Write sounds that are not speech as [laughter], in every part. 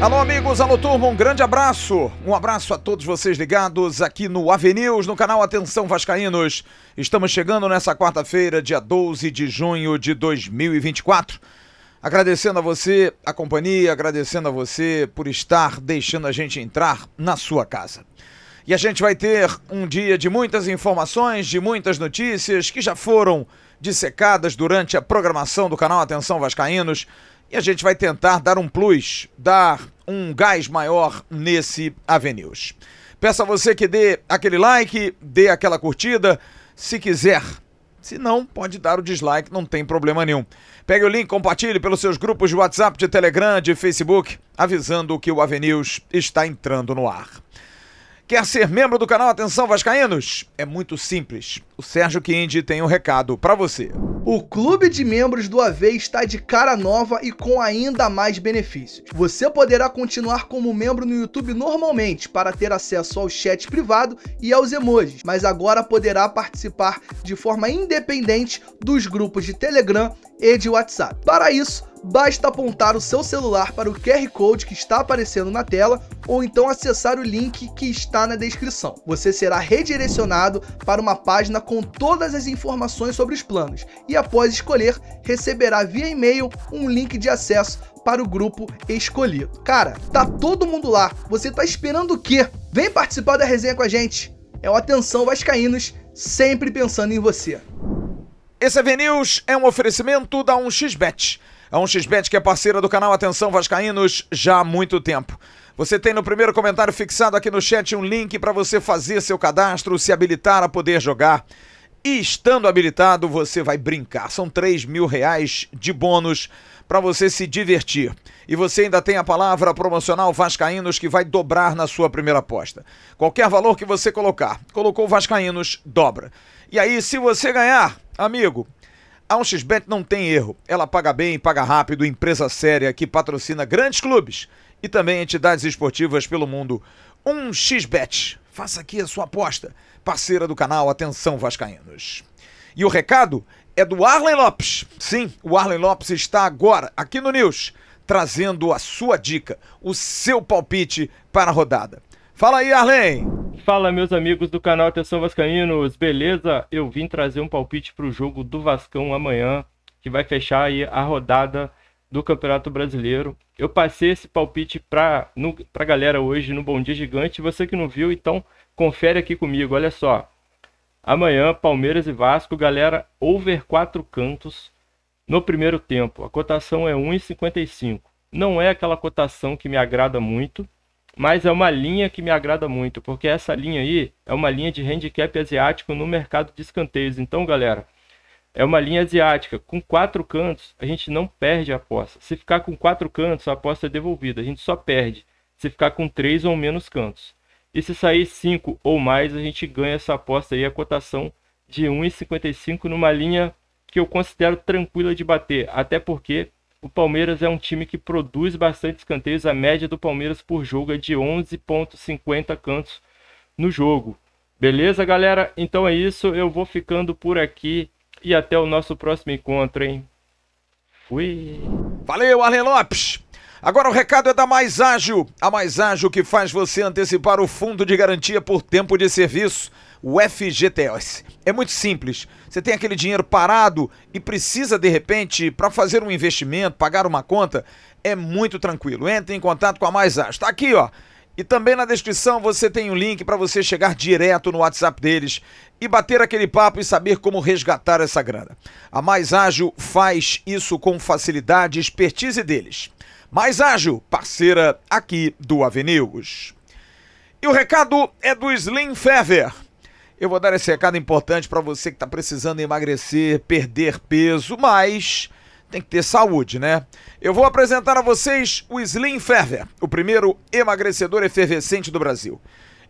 Alô, amigos, alô, turma, um grande abraço. Um abraço a todos vocês ligados aqui no Avenews, no canal Atenção Vascaínos. Estamos chegando nessa quarta-feira, dia 12 de junho de 2024. Agradecendo a você a companhia, agradecendo a você por estar deixando a gente entrar na sua casa. E a gente vai ter um dia de muitas informações, de muitas notícias que já foram dissecadas durante a programação do canal Atenção Vascaínos. E a gente vai tentar dar um plus, dar um gás maior nesse Avenues. Peço a você que dê aquele like, dê aquela curtida, se quiser. Se não, pode dar o dislike, não tem problema nenhum. Pegue o link, compartilhe pelos seus grupos de WhatsApp, de Telegram, de Facebook, avisando que o Avenues está entrando no ar. Quer ser membro do canal Atenção Vascaínos? É muito simples. O Sérgio Quindi tem um recado para você. O clube de membros do AV está de cara nova e com ainda mais benefícios. Você poderá continuar como membro no YouTube normalmente para ter acesso ao chat privado e aos emojis, mas agora poderá participar de forma independente dos grupos de Telegram e de WhatsApp. Para isso, basta apontar o seu celular para o QR Code que está aparecendo na tela ou então acessar o link que está na descrição. Você será redirecionado para uma página com todas as informações sobre os planos e após escolher, receberá via e-mail um link de acesso para o grupo escolhido. Cara, tá todo mundo lá. Você tá esperando o quê? Vem participar da resenha com a gente. É o Atenção Vascaínos, sempre pensando em você. Esse é News é um oferecimento da 1xBet. A 1xBet que é parceira do canal Atenção Vascaínos já há muito tempo. Você tem no primeiro comentário fixado aqui no chat um link para você fazer seu cadastro, se habilitar a poder jogar. E estando habilitado, você vai brincar. São 3 mil reais de bônus para você se divertir. E você ainda tem a palavra promocional Vascaínos que vai dobrar na sua primeira aposta. Qualquer valor que você colocar, colocou Vascaínos, dobra. E aí, se você ganhar, amigo, a 1xBet não tem erro. Ela paga bem, paga rápido, empresa séria que patrocina grandes clubes e também entidades esportivas pelo mundo. 1xBet. Faça aqui a sua aposta. Parceira do canal Atenção Vascaínos. E o recado é do Arlen Lopes. Sim, o Arlen Lopes está agora aqui no News trazendo a sua dica, o seu palpite para a rodada. Fala aí, Arlen! Fala, meus amigos do canal Atenção Vascaínos, beleza? Eu vim trazer um palpite para o jogo do Vascão amanhã, que vai fechar aí a rodada do Campeonato Brasileiro. Eu passei esse palpite para a galera hoje no Bom Dia Gigante. Você que não viu, então confere aqui comigo, olha só. Amanhã, Palmeiras e Vasco, galera, over 4 cantos no primeiro tempo. A cotação é 1,55. Não é aquela cotação que me agrada muito, mas é uma linha que me agrada muito, porque essa linha aí é uma linha de handicap asiático no mercado de escanteios. Então, galera, é uma linha asiática. Com quatro cantos, a gente não perde a aposta. Se ficar com quatro cantos, a aposta é devolvida. A gente só perde se ficar com três ou menos cantos. E se sair cinco ou mais, a gente ganha essa aposta aí, a cotação de 1,55 numa linha que eu considero tranquila de bater, até porque o Palmeiras é um time que produz bastante escanteios. A média do Palmeiras por jogo é de 11,50 cantos no jogo. Beleza, galera? Então é isso. Eu vou ficando por aqui e até o nosso próximo encontro, hein? Fui! Valeu, Arlen Lopes! Agora o recado é da Mais Ágil, a Mais Ágil que faz você antecipar o fundo de garantia por tempo de serviço o FGTS. É muito simples. Você tem aquele dinheiro parado e precisa de repente para fazer um investimento, pagar uma conta, é muito tranquilo. Entre em contato com a Mais Ágil. está aqui, ó. E também na descrição você tem um link para você chegar direto no WhatsApp deles e bater aquele papo e saber como resgatar essa grana. A Mais Ágil faz isso com facilidade e expertise deles. Mais Ágil, parceira aqui do Avenidos. E o recado é do Slim Fever. Eu vou dar esse recado importante para você que está precisando emagrecer, perder peso, mas tem que ter saúde, né? Eu vou apresentar a vocês o Slim Fever, o primeiro emagrecedor efervescente do Brasil.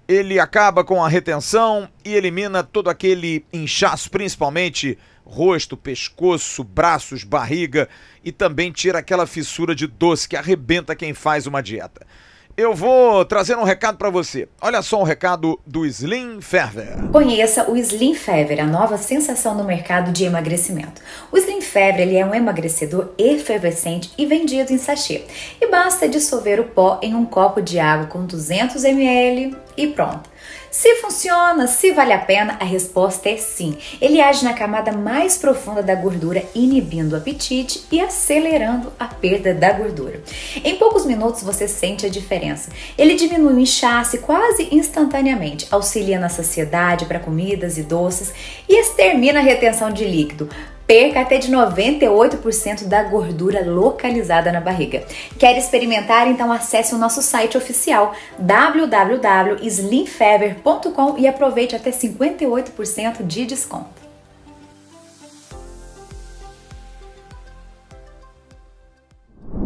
Ele acaba com a retenção e elimina todo aquele inchaço, principalmente rosto, pescoço, braços, barriga e também tira aquela fissura de doce que arrebenta quem faz uma dieta. Eu vou trazer um recado para você. Olha só um recado do Slim Fever. Conheça o Slim Fever, a nova sensação no mercado de emagrecimento. O Slim Fever ele é um emagrecedor efervescente e vendido em sachê. E basta dissolver o pó em um copo de água com 200 ml e pronto. Se funciona, se vale a pena, a resposta é sim. Ele age na camada mais profunda da gordura, inibindo o apetite e acelerando a perda da gordura. Em poucos minutos você sente a diferença. Ele diminui o inchaço quase instantaneamente, auxilia na saciedade para comidas e doces e extermina a retenção de líquido, perca até de 98% da gordura localizada na barriga. Quer experimentar? Então acesse o nosso site oficial www.slimfever.com e aproveite até 58% de desconto.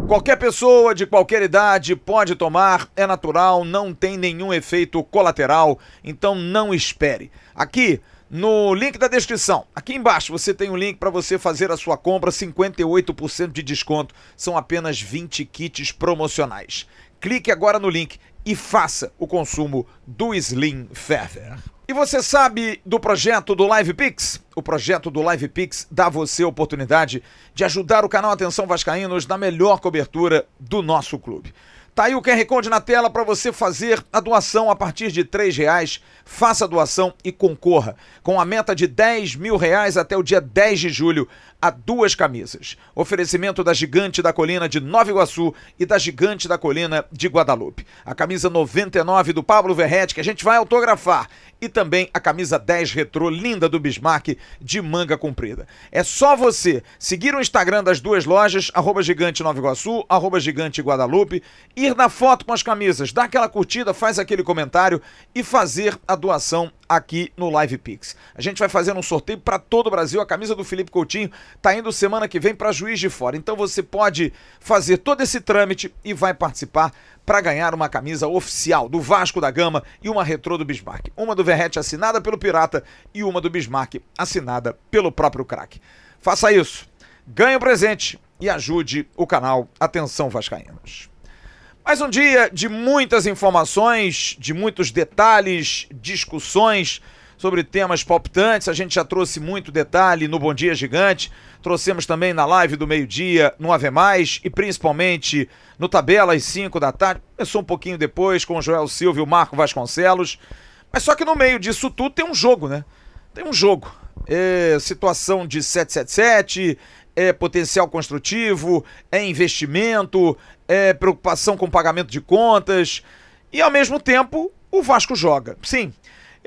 Qualquer pessoa de qualquer idade pode tomar, é natural, não tem nenhum efeito colateral, então não espere. Aqui no link da descrição. Aqui embaixo você tem um link para você fazer a sua compra, 58% de desconto. São apenas 20 kits promocionais. Clique agora no link e faça o consumo do Slim Feather. E você sabe do projeto do Live Pix? O projeto do Live Pix dá a você a oportunidade de ajudar o canal Atenção Vascaínos na melhor cobertura do nosso clube. Tá aí o QR Code na tela para você fazer a doação a partir de R$ reais. Faça a doação e concorra. Com a meta de 10 mil reais até o dia 10 de julho, a duas camisas. Oferecimento da Gigante da Colina de Nova Iguaçu e da Gigante da Colina de Guadalupe. A camisa 99 do Pablo Verrete, que a gente vai autografar e também a camisa 10 retrô linda do Bismarck de manga comprida. É só você seguir o Instagram das duas lojas, arroba gigante Nova Iguaçu, arroba gigante Guadalupe, ir na foto com as camisas, dar aquela curtida, faz aquele comentário e fazer a doação aqui no Live Pix. A gente vai fazendo um sorteio para todo o Brasil. A camisa do Felipe Coutinho tá indo semana que vem para Juiz de Fora. Então você pode fazer todo esse trâmite e vai participar para ganhar uma camisa oficial do Vasco da Gama e uma retrô do Bismarck. Uma do Verrete assinada pelo Pirata e uma do Bismarck assinada pelo próprio craque. Faça isso, ganhe o um presente e ajude o canal Atenção Vascaínos. Mais um dia de muitas informações, de muitos detalhes, discussões sobre temas palpitantes. A gente já trouxe muito detalhe no Bom Dia Gigante, trouxemos também na live do meio-dia, no Ave Mais e principalmente no Tabela às 5 da tarde. Começou um pouquinho depois com o Joel Silva e o Marco Vasconcelos. Mas só que no meio disso tudo tem um jogo, né? Tem um jogo. É situação de 777, é potencial construtivo, é investimento, é preocupação com pagamento de contas. E ao mesmo tempo, o Vasco joga. Sim,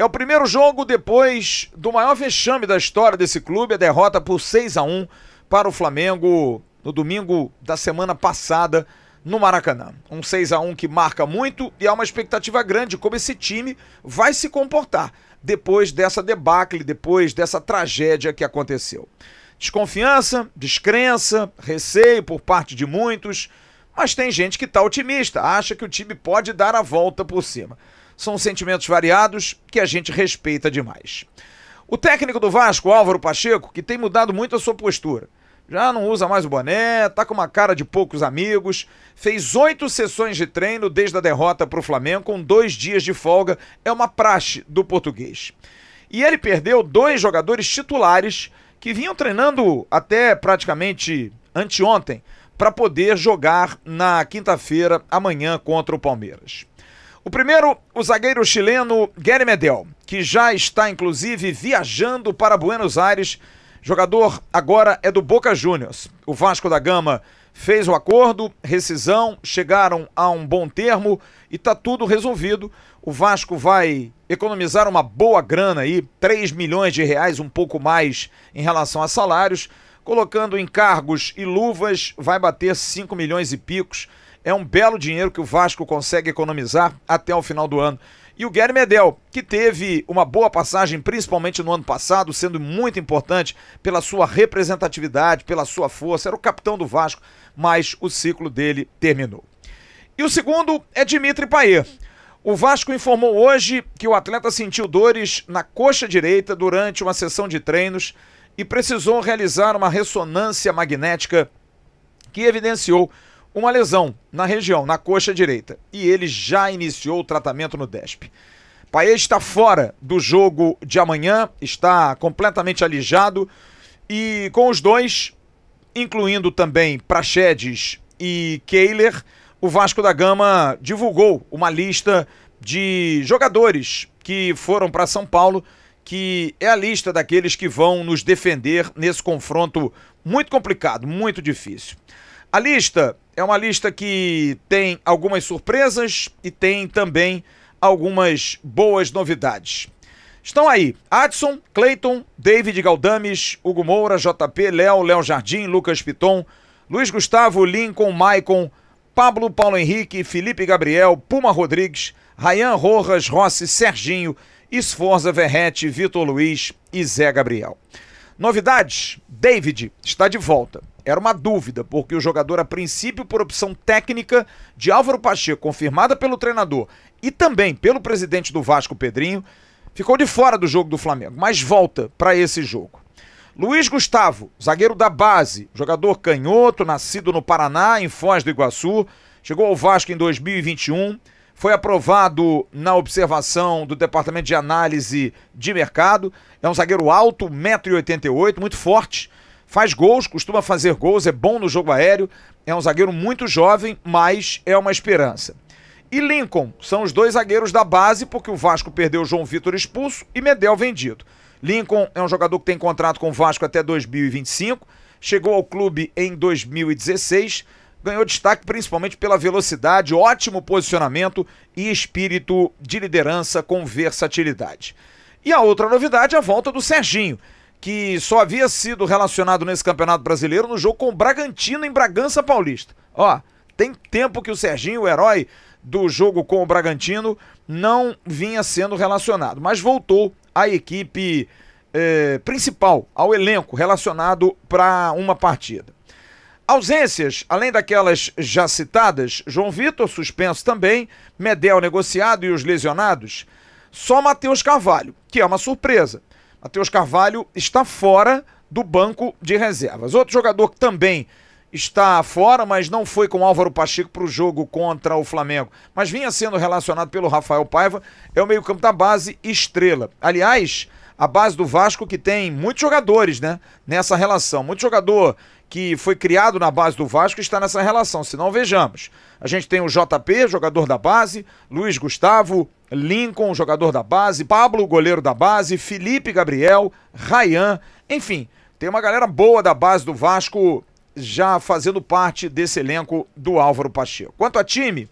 é o primeiro jogo depois do maior vexame da história desse clube, a derrota por 6 a 1 para o Flamengo no domingo da semana passada no Maracanã. Um 6 a 1 que marca muito e há uma expectativa grande como esse time vai se comportar depois dessa debacle, depois dessa tragédia que aconteceu. Desconfiança, descrença, receio por parte de muitos, mas tem gente que está otimista, acha que o time pode dar a volta por cima. São sentimentos variados que a gente respeita demais. O técnico do Vasco, Álvaro Pacheco, que tem mudado muito a sua postura. Já não usa mais o boné, tá com uma cara de poucos amigos. Fez oito sessões de treino desde a derrota para o Flamengo, com dois dias de folga. É uma praxe do português. E ele perdeu dois jogadores titulares que vinham treinando até praticamente anteontem para poder jogar na quinta-feira, amanhã, contra o Palmeiras. O primeiro, o zagueiro chileno Gary Medel, que já está inclusive viajando para Buenos Aires. Jogador agora é do Boca Juniors. O Vasco da Gama fez o acordo, rescisão, chegaram a um bom termo e tá tudo resolvido. O Vasco vai economizar uma boa grana aí, 3 milhões de reais, um pouco mais em relação a salários, colocando em cargos e luvas, vai bater 5 milhões e picos é um belo dinheiro que o Vasco consegue economizar até o final do ano. E o Gary Medel, que teve uma boa passagem, principalmente no ano passado, sendo muito importante pela sua representatividade, pela sua força, era o capitão do Vasco, mas o ciclo dele terminou. E o segundo é Dimitri Payet. O Vasco informou hoje que o atleta sentiu dores na coxa direita durante uma sessão de treinos e precisou realizar uma ressonância magnética que evidenciou uma lesão na região, na coxa direita, e ele já iniciou o tratamento no DESP. Paes está fora do jogo de amanhã, está completamente alijado e com os dois, incluindo também Prachedes e Kehler, o Vasco da Gama divulgou uma lista de jogadores que foram para São Paulo, que é a lista daqueles que vão nos defender nesse confronto muito complicado, muito difícil. A lista é uma lista que tem algumas surpresas e tem também algumas boas novidades. Estão aí Adson, Clayton, David Galdames, Hugo Moura, JP, Léo, Léo Jardim, Lucas Piton, Luiz Gustavo, Lincoln, Maicon, Pablo, Paulo Henrique, Felipe Gabriel, Puma Rodrigues, Rayan Rojas, Rossi, Serginho, Esforza Verrete, Vitor Luiz e Zé Gabriel. Novidades: David está de volta. Era uma dúvida, porque o jogador, a princípio, por opção técnica de Álvaro Pacheco, confirmada pelo treinador e também pelo presidente do Vasco, Pedrinho, ficou de fora do jogo do Flamengo, mas volta para esse jogo. Luiz Gustavo, zagueiro da base, jogador canhoto, nascido no Paraná, em Foz do Iguaçu, chegou ao Vasco em 2021, foi aprovado na observação do Departamento de Análise de Mercado. É um zagueiro alto, 1,88m, muito forte, faz gols, costuma fazer gols, é bom no jogo aéreo, é um zagueiro muito jovem, mas é uma esperança. E Lincoln são os dois zagueiros da base, porque o Vasco perdeu o João Vitor expulso e Medel vendido. Lincoln é um jogador que tem contrato com o Vasco até 2025, chegou ao clube em 2016, ganhou destaque principalmente pela velocidade, ótimo posicionamento e espírito de liderança com versatilidade. E a outra novidade é a volta do Serginho que só havia sido relacionado nesse Campeonato Brasileiro no jogo com o Bragantino em Bragança Paulista. Ó, tem tempo que o Serginho, o herói do jogo com o Bragantino, não vinha sendo relacionado, mas voltou à equipe eh, principal, ao elenco relacionado para uma partida. Ausências, além daquelas já citadas, João Vitor suspenso também, Medel negociado e os lesionados, só Matheus Carvalho, que é uma surpresa. Matheus Carvalho está fora do banco de reservas. Outro jogador que também está fora, mas não foi com Álvaro Pacheco para o jogo contra o Flamengo, mas vinha sendo relacionado pelo Rafael Paiva, é o meio-campo da base Estrela. Aliás, a base do Vasco que tem muitos jogadores, né, nessa relação. Muito jogador que foi criado na base do Vasco está nessa relação, se não vejamos. A gente tem o JP, jogador da base, Luiz Gustavo, Lincoln, jogador da base, Pablo, goleiro da base, Felipe Gabriel, Rayan, enfim, tem uma galera boa da base do Vasco já fazendo parte desse elenco do Álvaro Pacheco. Quanto a time,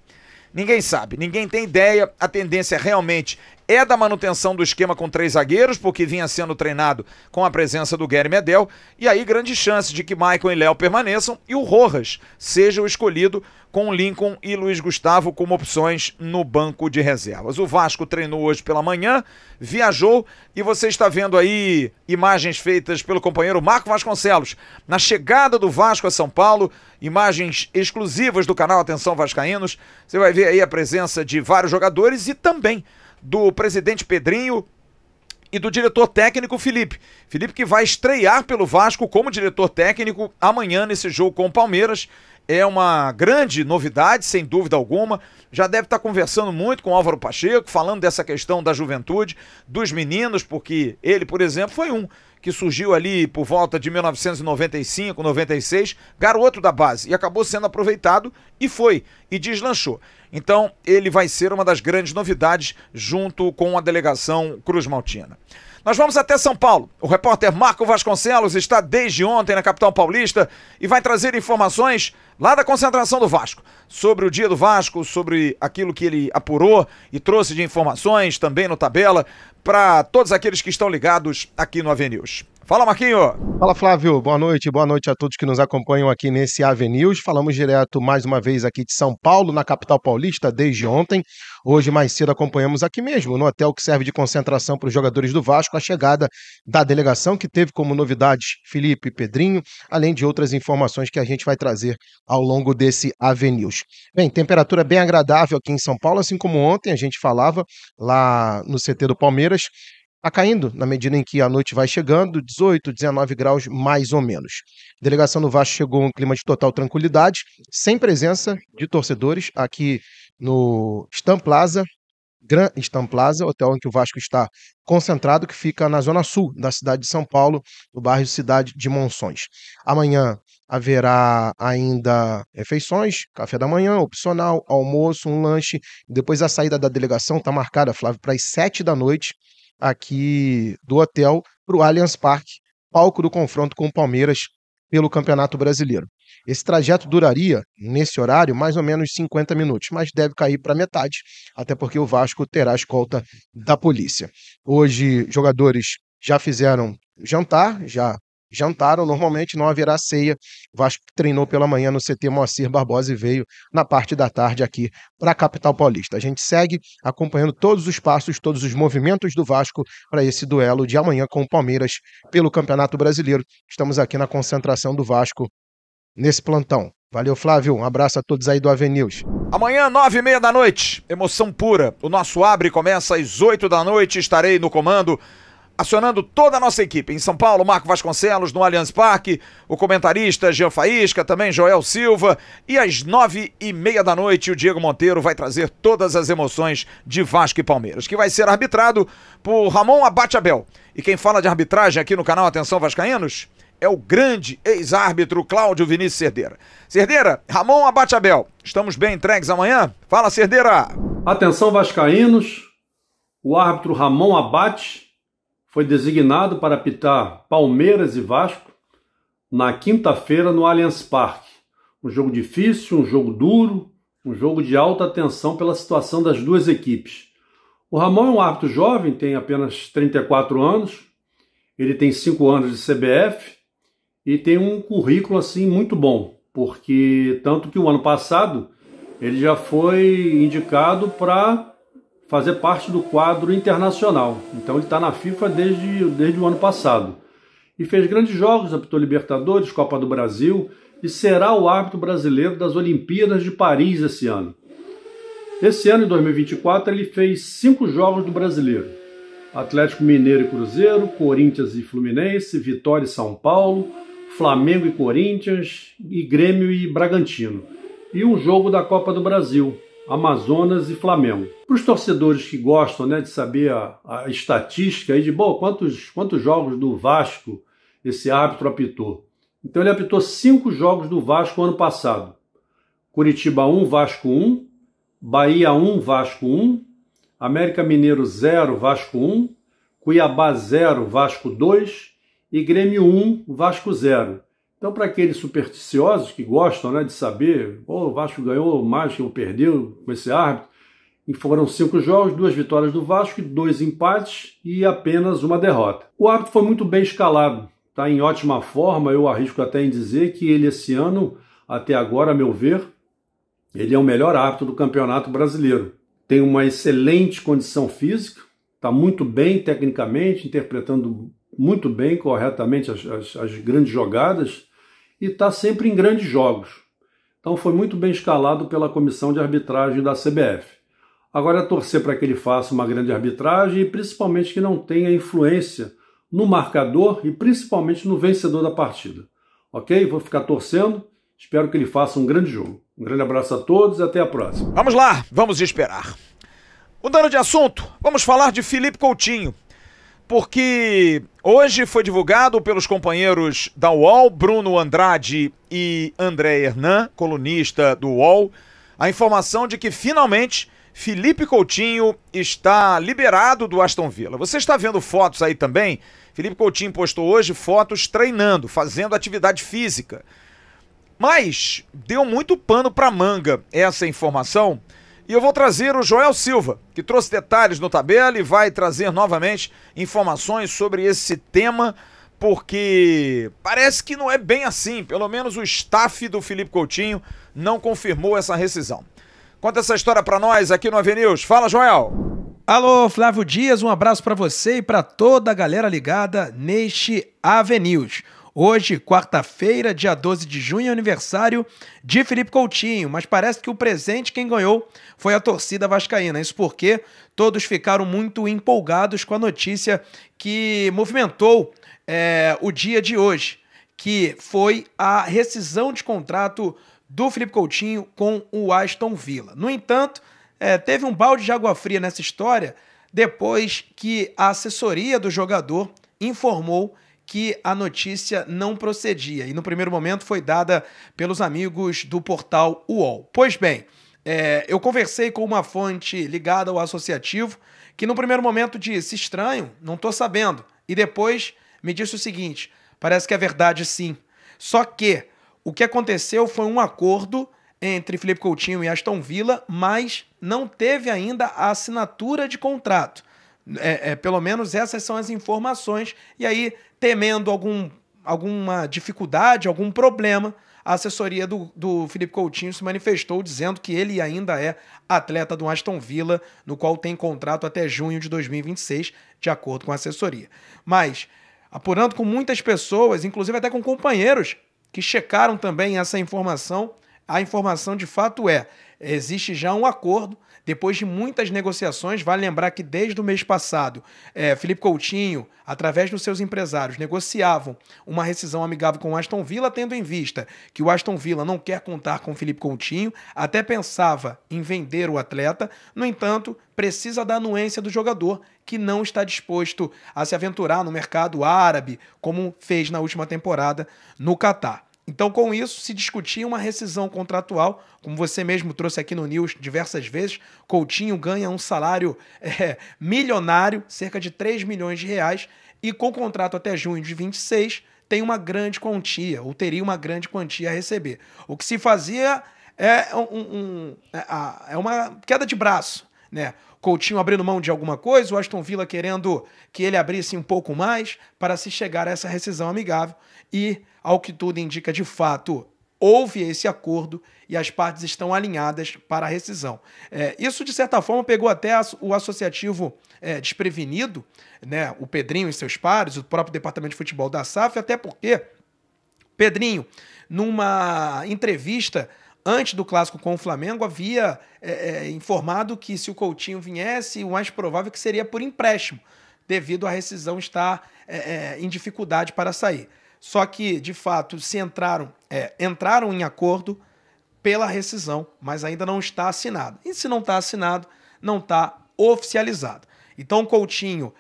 ninguém sabe, ninguém tem ideia, a tendência é realmente é da manutenção do esquema com três zagueiros, porque vinha sendo treinado com a presença do Gary Medel, e aí grande chance de que Michael e Léo permaneçam e o Rojas seja o escolhido com Lincoln e Luiz Gustavo como opções no banco de reservas. O Vasco treinou hoje pela manhã, viajou e você está vendo aí imagens feitas pelo companheiro Marco Vasconcelos na chegada do Vasco a São Paulo, imagens exclusivas do canal Atenção Vascaínos. Você vai ver aí a presença de vários jogadores e também do presidente Pedrinho e do diretor técnico Felipe. Felipe que vai estrear pelo Vasco como diretor técnico amanhã nesse jogo com o Palmeiras é uma grande novidade, sem dúvida alguma. Já deve estar conversando muito com Álvaro Pacheco, falando dessa questão da juventude, dos meninos, porque ele, por exemplo, foi um que surgiu ali por volta de 1995, 96, garoto da base, e acabou sendo aproveitado e foi, e deslanchou. Então, ele vai ser uma das grandes novidades junto com a delegação Cruz Maltina. Nós vamos até São Paulo. O repórter Marco Vasconcelos está desde ontem na capital paulista e vai trazer informações lá da concentração do Vasco, sobre o dia do Vasco, sobre aquilo que ele apurou e trouxe de informações também no tabela para todos aqueles que estão ligados aqui no Avenues. Fala, Marquinho. Fala, Flávio. Boa noite. Boa noite a todos que nos acompanham aqui nesse AVE News. Falamos direto mais uma vez aqui de São Paulo, na capital paulista, desde ontem. Hoje, mais cedo, acompanhamos aqui mesmo, no hotel que serve de concentração para os jogadores do Vasco, a chegada da delegação, que teve como novidades Felipe Pedrinho, além de outras informações que a gente vai trazer ao longo desse AVE News. Bem, temperatura bem agradável aqui em São Paulo, assim como ontem a gente falava lá no CT do Palmeiras a tá caindo na medida em que a noite vai chegando, 18, 19 graus mais ou menos. A delegação do Vasco chegou em um clima de total tranquilidade, sem presença de torcedores aqui no Stan Plaza, Gran Stan Plaza, hotel em que o Vasco está concentrado, que fica na zona sul da cidade de São Paulo, no bairro Cidade de Monções. Amanhã haverá ainda refeições, café da manhã, opcional, almoço, um lanche. Depois a saída da delegação está marcada, Flávio, para as sete da noite aqui do hotel para o Allianz Parque, palco do confronto com o Palmeiras pelo Campeonato Brasileiro. Esse trajeto duraria, nesse horário, mais ou menos 50 minutos, mas deve cair para metade, até porque o Vasco terá a escolta da polícia. Hoje, jogadores já fizeram jantar, já jantaram. Normalmente não haverá ceia. O Vasco treinou pela manhã no CT Moacir Barbosa e veio na parte da tarde aqui para a capital paulista. A gente segue acompanhando todos os passos, todos os movimentos do Vasco para esse duelo de amanhã com o Palmeiras pelo Campeonato Brasileiro. Estamos aqui na concentração do Vasco nesse plantão. Valeu, Flávio. Um abraço a todos aí do Avenews. Amanhã, nove e meia da noite, emoção pura. O nosso abre começa às oito da noite. Estarei no comando acionando toda a nossa equipe. Em São Paulo, Marco Vasconcelos, no Allianz Parque, o comentarista Jean Faísca, também Joel Silva. E às nove e meia da noite, o Diego Monteiro vai trazer todas as emoções de Vasco e Palmeiras, que vai ser arbitrado por Ramon Abateabel. E quem fala de arbitragem aqui no canal Atenção Vascaínos é o grande ex-árbitro Cláudio Vinícius Cerdeira. Cerdeira, Ramon Abateabel, estamos bem entregues amanhã? Fala, Cerdeira! Atenção Vascaínos, o árbitro Ramon Abate foi designado para apitar Palmeiras e Vasco na quinta-feira no Allianz Parque. Um jogo difícil, um jogo duro, um jogo de alta tensão pela situação das duas equipes. O Ramon é um árbitro jovem, tem apenas 34 anos, ele tem 5 anos de CBF e tem um currículo assim muito bom, porque tanto que o ano passado ele já foi indicado para fazer parte do quadro internacional. Então ele está na FIFA desde, desde o ano passado. E fez grandes jogos, apitou Libertadores, Copa do Brasil e será o árbitro brasileiro das Olimpíadas de Paris esse ano. Esse ano, em 2024, ele fez cinco jogos do brasileiro: Atlético Mineiro e Cruzeiro, Corinthians e Fluminense, Vitória e São Paulo, Flamengo e Corinthians, e Grêmio e Bragantino. E um jogo da Copa do Brasil, Amazonas e Flamengo. Para os torcedores que gostam né, de saber a, a estatística aí de bom, quantos, quantos jogos do Vasco esse árbitro apitou. Então ele apitou cinco jogos do Vasco ano passado. Curitiba 1, Vasco 1, Bahia 1, Vasco 1, América Mineiro 0, Vasco 1, Cuiabá 0, Vasco 2 e Grêmio 1, Vasco 0. Então, para aqueles supersticiosos que gostam né, de saber, oh, o Vasco ganhou mais ou perdeu com esse árbitro, e foram cinco jogos, duas vitórias do Vasco, dois empates e apenas uma derrota. O árbitro foi muito bem escalado, está em ótima forma, eu arrisco até em dizer que ele esse ano, até agora, a meu ver, ele é o melhor árbitro do Campeonato Brasileiro. Tem uma excelente condição física, está muito bem tecnicamente, interpretando muito bem, corretamente as, as, as grandes jogadas e está sempre em grandes jogos. Então foi muito bem escalado pela comissão de arbitragem da CBF. Agora é torcer para que ele faça uma grande arbitragem e principalmente que não tenha influência no marcador e principalmente no vencedor da partida. Ok? Vou ficar torcendo. Espero que ele faça um grande jogo. Um grande abraço a todos e até a próxima. Vamos lá, vamos esperar. Mudando de assunto, vamos falar de Felipe Coutinho porque hoje foi divulgado pelos companheiros da UOL, Bruno Andrade e André Hernan, colunista do UOL, a informação de que finalmente Felipe Coutinho está liberado do Aston Villa. Você está vendo fotos aí também? Felipe Coutinho postou hoje fotos treinando, fazendo atividade física. Mas deu muito pano para manga essa informação e eu vou trazer o Joel Silva, que trouxe detalhes no tabela e vai trazer novamente informações sobre esse tema, porque parece que não é bem assim. Pelo menos o staff do Felipe Coutinho não confirmou essa rescisão. Conta essa história para nós aqui no Avenues. Fala, Joel. Alô, Flávio Dias, um abraço para você e para toda a galera ligada neste Avenues. Hoje, quarta-feira, dia 12 de junho, é aniversário de Felipe Coutinho, mas parece que o presente quem ganhou foi a torcida vascaína. Isso porque todos ficaram muito empolgados com a notícia que movimentou é, o dia de hoje, que foi a rescisão de contrato do Felipe Coutinho com o Aston Villa. No entanto, é, teve um balde de água fria nessa história depois que a assessoria do jogador informou que a notícia não procedia e no primeiro momento foi dada pelos amigos do portal UOL. Pois bem, é, eu conversei com uma fonte ligada ao associativo que no primeiro momento disse: estranho, não estou sabendo. E depois me disse o seguinte: parece que é verdade sim. Só que o que aconteceu foi um acordo entre Felipe Coutinho e Aston Villa, mas não teve ainda a assinatura de contrato. É, é, pelo menos essas são as informações. E aí, temendo algum, alguma dificuldade, algum problema, a assessoria do, do Felipe Coutinho se manifestou dizendo que ele ainda é atleta do Aston Villa, no qual tem contrato até junho de 2026, de acordo com a assessoria. Mas, apurando com muitas pessoas, inclusive até com companheiros que checaram também essa informação, a informação de fato é: existe já um acordo depois de muitas negociações, vale lembrar que desde o mês passado, é, Felipe Coutinho, através dos seus empresários, negociavam uma rescisão amigável com o Aston Villa, tendo em vista que o Aston Villa não quer contar com Felipe Coutinho, até pensava em vender o atleta, no entanto, precisa da anuência do jogador, que não está disposto a se aventurar no mercado árabe, como fez na última temporada no Catar. Então, com isso, se discutia uma rescisão contratual, como você mesmo trouxe aqui no News diversas vezes. Coutinho ganha um salário [laughs] é, milionário, cerca de 3 milhões de reais, e com contrato até junho de 26, tem uma grande quantia, ou teria uma grande quantia a receber. O que se fazia é, um, um, é, é uma queda de braço. Né? Coutinho abrindo mão de alguma coisa, o Aston Villa querendo que ele abrisse um pouco mais para se chegar a essa rescisão amigável. E, ao que tudo indica, de fato, houve esse acordo e as partes estão alinhadas para a rescisão. É, isso, de certa forma, pegou até o associativo é, desprevenido, né? o Pedrinho e seus pares, o próprio Departamento de Futebol da SAF, até porque Pedrinho, numa entrevista antes do clássico com o Flamengo, havia é, é, informado que se o Coutinho viesse, o mais provável é que seria por empréstimo, devido à rescisão estar é, é, em dificuldade para sair. Só que, de fato, se entraram, entraram em acordo pela rescisão, mas ainda não está assinado. E se não está assinado, não está oficializado. Então, Coutinho,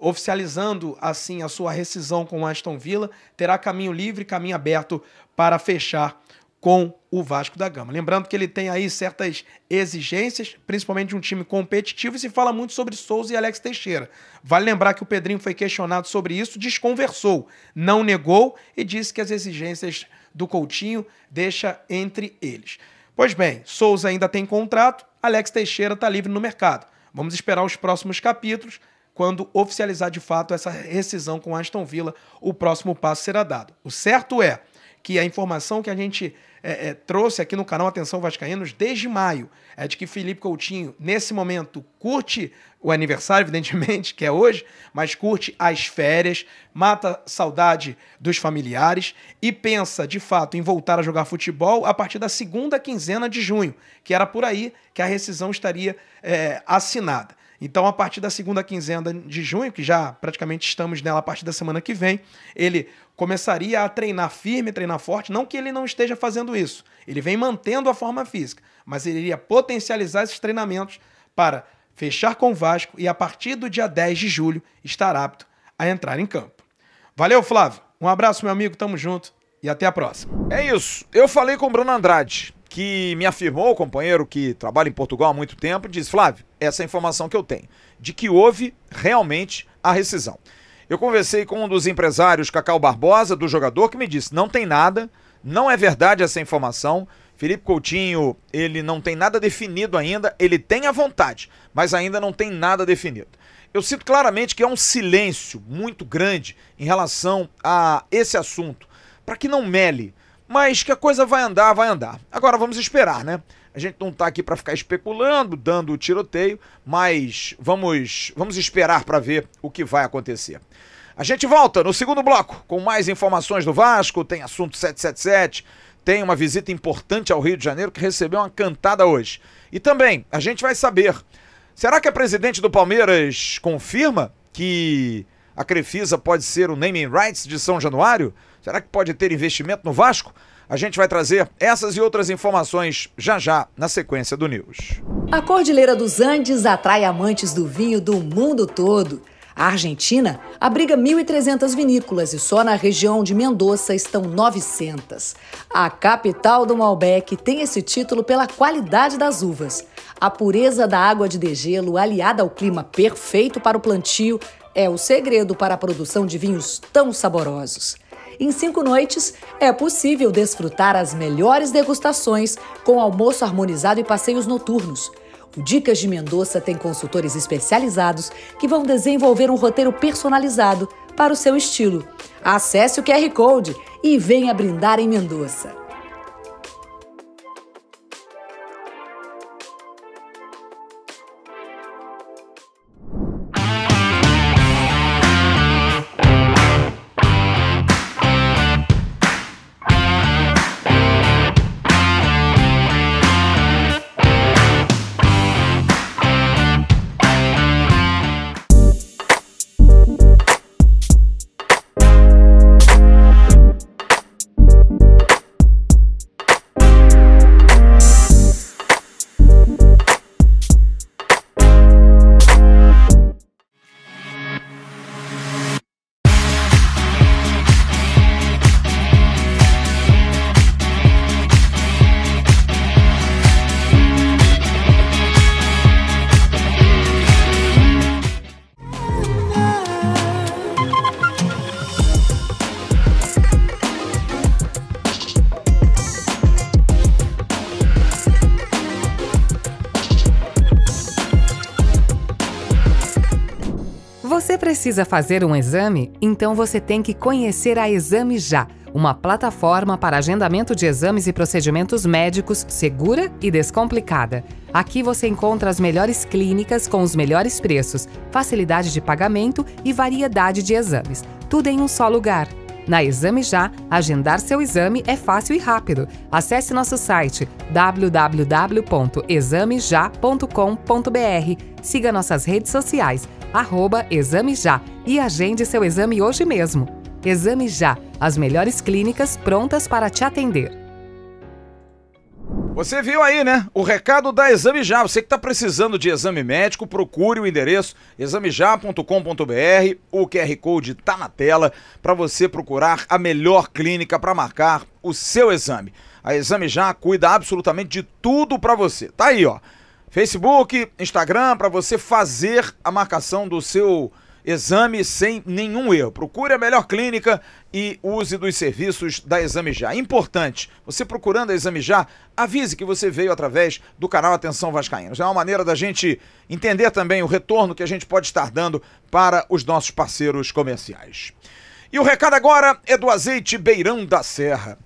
oficializando assim a sua rescisão com o Aston Villa, terá caminho livre, caminho aberto para fechar com o Vasco da Gama. Lembrando que ele tem aí certas exigências, principalmente de um time competitivo, e se fala muito sobre Souza e Alex Teixeira. Vale lembrar que o Pedrinho foi questionado sobre isso, desconversou, não negou e disse que as exigências do Coutinho deixa entre eles. Pois bem, Souza ainda tem contrato, Alex Teixeira está livre no mercado. Vamos esperar os próximos capítulos. Quando oficializar de fato essa rescisão com Aston Villa, o próximo passo será dado. O certo é que a informação que a gente é, é, trouxe aqui no canal Atenção Vascaínos desde maio é de que Felipe Coutinho, nesse momento, curte o aniversário, evidentemente, que é hoje, mas curte as férias, mata saudade dos familiares e pensa, de fato, em voltar a jogar futebol a partir da segunda quinzena de junho, que era por aí que a rescisão estaria é, assinada. Então, a partir da segunda quinzena de junho, que já praticamente estamos nela a partir da semana que vem, ele começaria a treinar firme, treinar forte. Não que ele não esteja fazendo isso, ele vem mantendo a forma física, mas ele iria potencializar esses treinamentos para fechar com o Vasco e, a partir do dia 10 de julho, estar apto a entrar em campo. Valeu, Flávio. Um abraço, meu amigo. Tamo junto e até a próxima. É isso. Eu falei com o Bruno Andrade que me afirmou, o companheiro que trabalha em Portugal há muito tempo, diz: Flávio, essa é a informação que eu tenho, de que houve realmente a rescisão. Eu conversei com um dos empresários, Cacau Barbosa, do jogador, que me disse: não tem nada, não é verdade essa informação. Felipe Coutinho, ele não tem nada definido ainda, ele tem a vontade, mas ainda não tem nada definido. Eu sinto claramente que há um silêncio muito grande em relação a esse assunto, para que não mele mas que a coisa vai andar, vai andar. Agora vamos esperar, né? A gente não está aqui para ficar especulando, dando o tiroteio, mas vamos, vamos esperar para ver o que vai acontecer. A gente volta no segundo bloco com mais informações do Vasco, tem assunto 777, tem uma visita importante ao Rio de Janeiro que recebeu uma cantada hoje. E também a gente vai saber, será que a presidente do Palmeiras confirma que a Crefisa pode ser o naming rights de São Januário? Será que pode ter investimento no Vasco? A gente vai trazer essas e outras informações já já na sequência do News. A Cordilheira dos Andes atrai amantes do vinho do mundo todo. A Argentina abriga 1.300 vinícolas e só na região de Mendoza estão 900. A capital do Malbec tem esse título pela qualidade das uvas. A pureza da água de degelo, aliada ao clima perfeito para o plantio, é o segredo para a produção de vinhos tão saborosos em cinco noites, é possível desfrutar as melhores degustações com almoço harmonizado e passeios noturnos. O Dicas de Mendoza tem consultores especializados que vão desenvolver um roteiro personalizado para o seu estilo. Acesse o QR Code e venha brindar em Mendoza. Precisa fazer um exame? Então você tem que conhecer a Exame Já, uma plataforma para agendamento de exames e procedimentos médicos segura e descomplicada. Aqui você encontra as melhores clínicas com os melhores preços, facilidade de pagamento e variedade de exames, tudo em um só lugar. Na Exame Já, agendar seu exame é fácil e rápido. Acesse nosso site www.examejá.com.br, siga nossas redes sociais arroba Exame Já e agende seu exame hoje mesmo. Exame Já, as melhores clínicas prontas para te atender. Você viu aí, né? O recado da Exame Já. Você que está precisando de exame médico, procure o endereço examejá.com.br. O QR Code está na tela para você procurar a melhor clínica para marcar o seu exame. A Exame Já cuida absolutamente de tudo para você. Tá aí, ó. Facebook, Instagram, para você fazer a marcação do seu exame sem nenhum erro. Procure a melhor clínica e use dos serviços da Exame Já. É importante, você procurando a Exame Já, avise que você veio através do canal Atenção Vascaínos. É uma maneira da gente entender também o retorno que a gente pode estar dando para os nossos parceiros comerciais. E o recado agora é do azeite Beirão da Serra.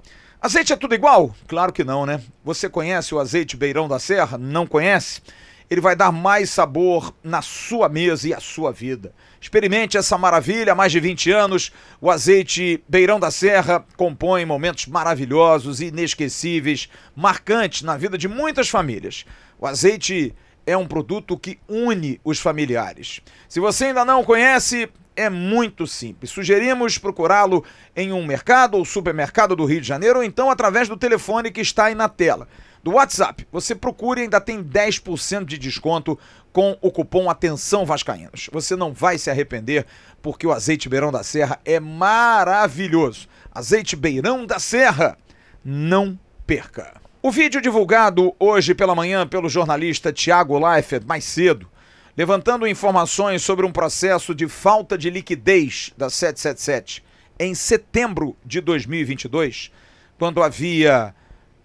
Azeite é tudo igual? Claro que não, né? Você conhece o azeite Beirão da Serra? Não conhece? Ele vai dar mais sabor na sua mesa e à sua vida. Experimente essa maravilha há mais de 20 anos. O azeite Beirão da Serra compõe momentos maravilhosos, inesquecíveis, marcantes na vida de muitas famílias. O azeite é um produto que une os familiares. Se você ainda não conhece, é muito simples. Sugerimos procurá-lo em um mercado ou supermercado do Rio de Janeiro ou então através do telefone que está aí na tela. Do WhatsApp, você procura e ainda tem 10% de desconto com o cupom Atenção Vascaínos. Você não vai se arrepender, porque o azeite Beirão da Serra é maravilhoso. Azeite Beirão da Serra, não perca. O vídeo divulgado hoje pela manhã pelo jornalista Tiago Leifert, mais cedo, levantando informações sobre um processo de falta de liquidez da 777 em setembro de 2022, quando havia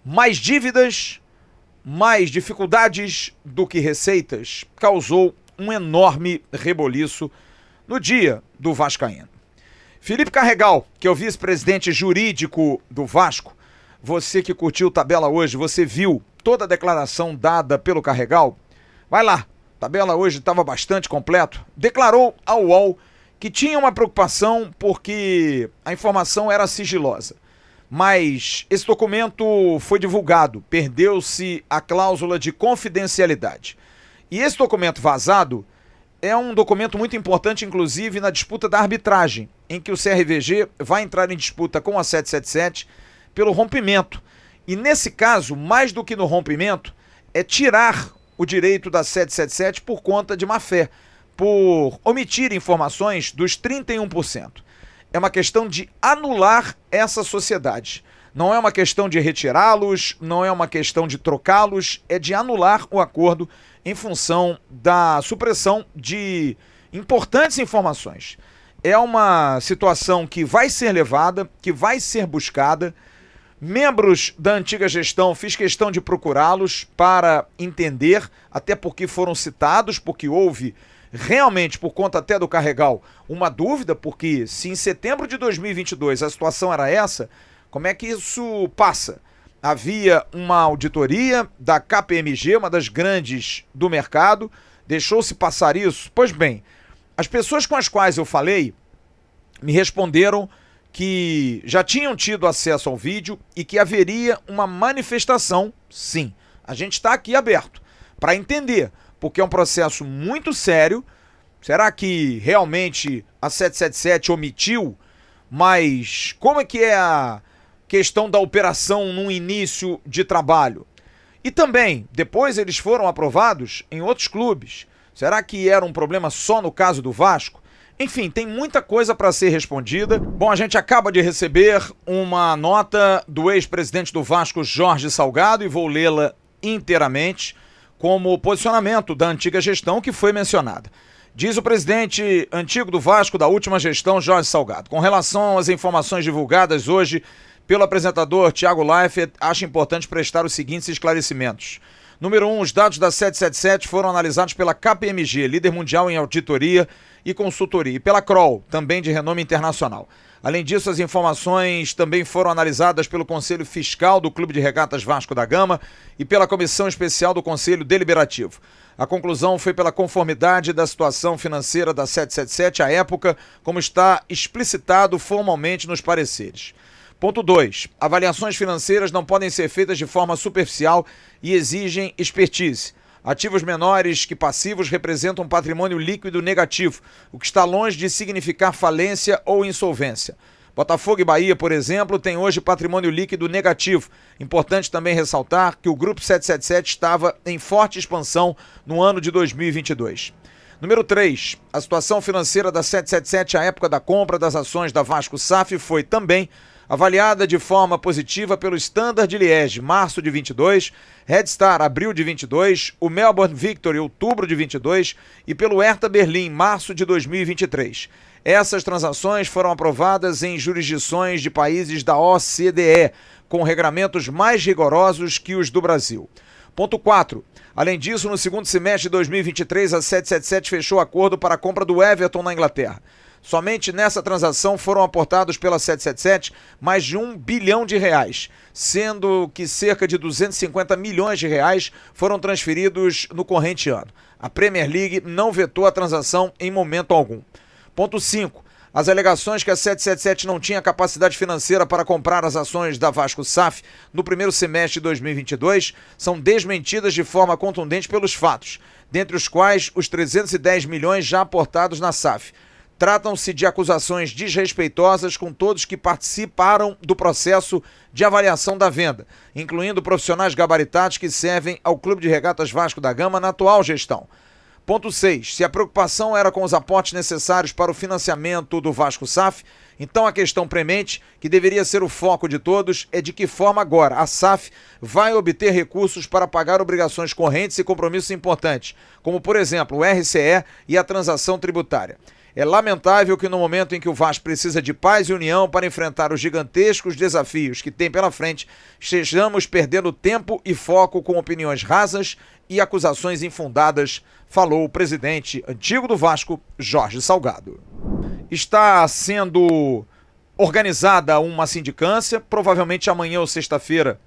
mais dívidas, mais dificuldades do que receitas, causou um enorme reboliço no dia do Vascaíno. Felipe Carregal, que é o vice-presidente jurídico do Vasco, você que curtiu tabela hoje, você viu toda a declaração dada pelo Carregal? Vai lá, tabela hoje estava bastante completo, declarou ao UOL que tinha uma preocupação porque a informação era sigilosa. Mas esse documento foi divulgado, perdeu-se a cláusula de confidencialidade. E esse documento vazado é um documento muito importante, inclusive, na disputa da arbitragem, em que o CRVG vai entrar em disputa com a 777 pelo rompimento. E nesse caso, mais do que no rompimento, é tirar o direito da 777 por conta de má fé, por omitir informações dos 31%. É uma questão de anular essa sociedade. Não é uma questão de retirá-los, não é uma questão de trocá-los, é de anular o acordo em função da supressão de importantes informações. É uma situação que vai ser levada, que vai ser buscada. Membros da antiga gestão, fiz questão de procurá-los para entender, até porque foram citados, porque houve realmente, por conta até do Carregal, uma dúvida, porque se em setembro de 2022 a situação era essa, como é que isso passa? Havia uma auditoria da KPMG, uma das grandes do mercado, deixou-se passar isso? Pois bem, as pessoas com as quais eu falei me responderam que já tinham tido acesso ao vídeo e que haveria uma manifestação, sim. A gente está aqui aberto para entender, porque é um processo muito sério. Será que realmente a 777 omitiu? Mas como é que é a questão da operação no início de trabalho? E também, depois eles foram aprovados em outros clubes. Será que era um problema só no caso do Vasco? Enfim, tem muita coisa para ser respondida. Bom, a gente acaba de receber uma nota do ex-presidente do Vasco, Jorge Salgado, e vou lê-la inteiramente como posicionamento da antiga gestão que foi mencionada. Diz o presidente antigo do Vasco da última gestão, Jorge Salgado. Com relação às informações divulgadas hoje pelo apresentador Tiago Leifert, acho importante prestar os seguintes esclarecimentos. Número 1, um, os dados da 777 foram analisados pela KPMG, líder mundial em auditoria e consultoria, e pela Kroll, também de renome internacional. Além disso, as informações também foram analisadas pelo Conselho Fiscal do Clube de Regatas Vasco da Gama e pela Comissão Especial do Conselho Deliberativo. A conclusão foi pela conformidade da situação financeira da 777 à época, como está explicitado formalmente nos pareceres. Ponto 2. Avaliações financeiras não podem ser feitas de forma superficial e exigem expertise. Ativos menores que passivos representam patrimônio líquido negativo, o que está longe de significar falência ou insolvência. Botafogo e Bahia, por exemplo, têm hoje patrimônio líquido negativo. Importante também ressaltar que o Grupo 777 estava em forte expansão no ano de 2022. Número 3. A situação financeira da 777 à época da compra das ações da Vasco SAF foi também avaliada de forma positiva pelo Standard de Liège, março de 22, Red Star, abril de 22, o Melbourne Victory, outubro de 22 e pelo Hertha Berlim, março de 2023. Essas transações foram aprovadas em jurisdições de países da OCDE, com regramentos mais rigorosos que os do Brasil. Ponto 4. Além disso, no segundo semestre de 2023, a 777 fechou acordo para a compra do Everton na Inglaterra. Somente nessa transação foram aportados pela 777 mais de um bilhão de reais, sendo que cerca de 250 milhões de reais foram transferidos no corrente ano. A Premier League não vetou a transação em momento algum. Ponto 5. As alegações que a 777 não tinha capacidade financeira para comprar as ações da Vasco SAF no primeiro semestre de 2022 são desmentidas de forma contundente pelos fatos, dentre os quais os 310 milhões já aportados na SAF, Tratam-se de acusações desrespeitosas com todos que participaram do processo de avaliação da venda, incluindo profissionais gabaritados que servem ao Clube de Regatas Vasco da Gama na atual gestão. Ponto 6. Se a preocupação era com os aportes necessários para o financiamento do Vasco SAF, então a questão premente, que deveria ser o foco de todos, é de que forma agora a SAF vai obter recursos para pagar obrigações correntes e compromissos importantes, como por exemplo o RCE e a transação tributária. É lamentável que no momento em que o Vasco precisa de paz e união para enfrentar os gigantescos desafios que tem pela frente, estejamos perdendo tempo e foco com opiniões rasas e acusações infundadas, falou o presidente antigo do Vasco, Jorge Salgado. Está sendo organizada uma sindicância, provavelmente amanhã ou sexta-feira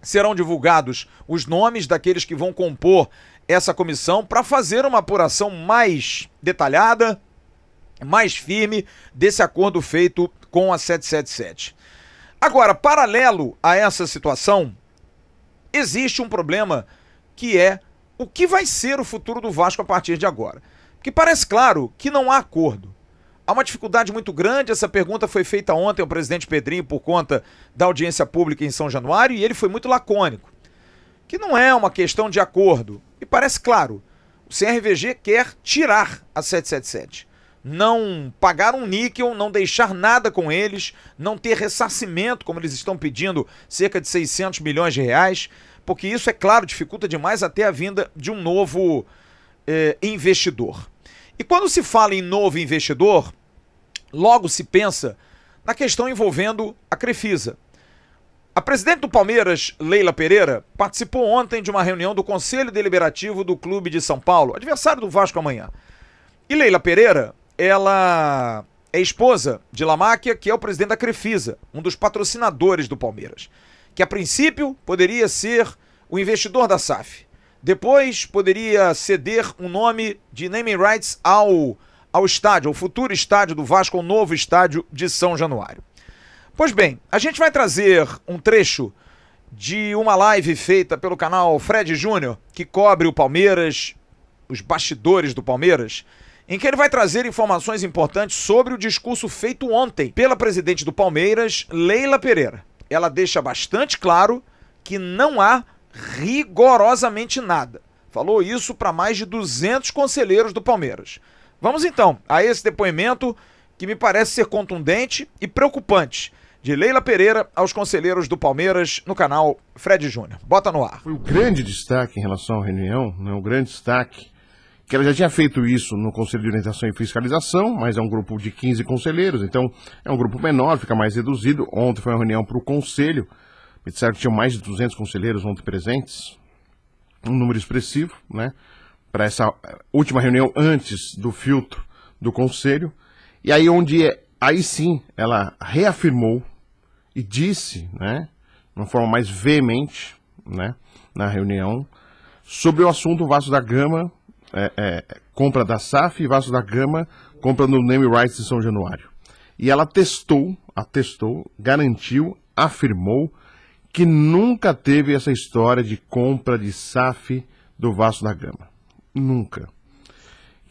serão divulgados os nomes daqueles que vão compor essa comissão para fazer uma apuração mais detalhada, mais firme desse acordo feito com a 777. Agora, paralelo a essa situação, existe um problema que é o que vai ser o futuro do Vasco a partir de agora. Porque parece claro que não há acordo. Há uma dificuldade muito grande. Essa pergunta foi feita ontem ao presidente Pedrinho por conta da audiência pública em São Januário e ele foi muito lacônico. Que não é uma questão de acordo. E parece claro, o CRVG quer tirar a 777 não pagar um níquel, não deixar nada com eles, não ter ressarcimento, como eles estão pedindo, cerca de 600 milhões de reais, porque isso, é claro, dificulta demais até a vinda de um novo eh, investidor. E quando se fala em novo investidor, logo se pensa na questão envolvendo a Crefisa. A presidente do Palmeiras, Leila Pereira, participou ontem de uma reunião do Conselho Deliberativo do Clube de São Paulo, adversário do Vasco amanhã. E Leila Pereira ela é esposa de Lamáquia, que é o presidente da Crefisa, um dos patrocinadores do Palmeiras, que a princípio poderia ser o investidor da SAF. Depois poderia ceder um nome de naming rights ao, ao estádio, ao futuro estádio do Vasco, ao novo estádio de São Januário. Pois bem, a gente vai trazer um trecho de uma live feita pelo canal Fred Júnior, que cobre o Palmeiras, os bastidores do Palmeiras em que ele vai trazer informações importantes sobre o discurso feito ontem pela presidente do Palmeiras, Leila Pereira. Ela deixa bastante claro que não há rigorosamente nada. Falou isso para mais de 200 conselheiros do Palmeiras. Vamos então a esse depoimento que me parece ser contundente e preocupante de Leila Pereira aos conselheiros do Palmeiras no canal Fred Júnior. Bota no ar. Foi o grande destaque em relação à reunião, né, o grande destaque que ela já tinha feito isso no Conselho de Orientação e Fiscalização, mas é um grupo de 15 conselheiros, então é um grupo menor, fica mais reduzido. Ontem foi uma reunião para o Conselho, me disseram que tinham mais de 200 conselheiros ontem presentes, um número expressivo, né, para essa última reunião antes do filtro do Conselho. E aí onde, é, aí sim, ela reafirmou e disse, né, de uma forma mais veemente, né, na reunião, sobre o assunto Vasco da Gama, é, é, compra da SAF e Vasco da Gama, compra no Name Rights de São Januário. E ela testou, atestou, garantiu, afirmou que nunca teve essa história de compra de SAF do Vasco da Gama. Nunca.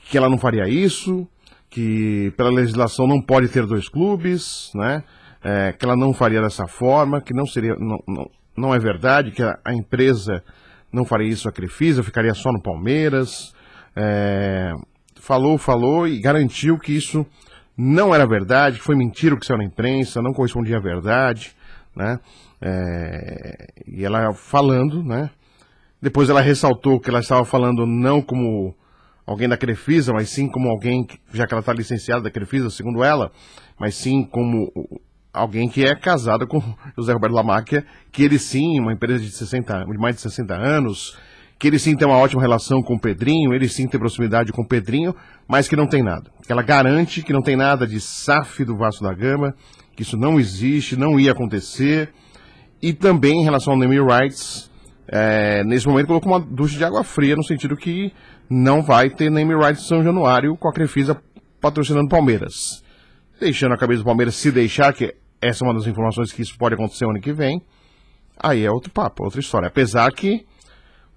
Que ela não faria isso, que pela legislação não pode ter dois clubes, né? É, que ela não faria dessa forma, que não seria, não, não, não é verdade que a, a, empresa não faria isso a Crefisa, ficaria só no Palmeiras, é, falou, falou e garantiu que isso não era verdade, que foi mentira o que saiu na imprensa, não correspondia à verdade, né? É, e ela falando, né? Depois ela ressaltou que ela estava falando não como alguém da Crefisa, mas sim como alguém, que, já que ela está licenciada da Crefisa, segundo ela, mas sim como alguém que é casada com [laughs] José Roberto Lamáquia, que ele sim, uma empresa de, 60, de mais de 60 anos, que ele sim tem uma ótima relação com o Pedrinho, ele sim tem proximidade com o Pedrinho, mas que não tem nada. Ela garante que não tem nada de SAF do Vasco da Gama, que isso não existe, não ia acontecer. E também em relação ao Neymar, Rights, é, nesse momento colocou uma ducha de água fria, no sentido que não vai ter Neymar Rights São Januário com a Crefisa patrocinando Palmeiras. Deixando a cabeça do Palmeiras se deixar, que essa é uma das informações que isso pode acontecer ano que vem, aí é outro papo, outra história. Apesar que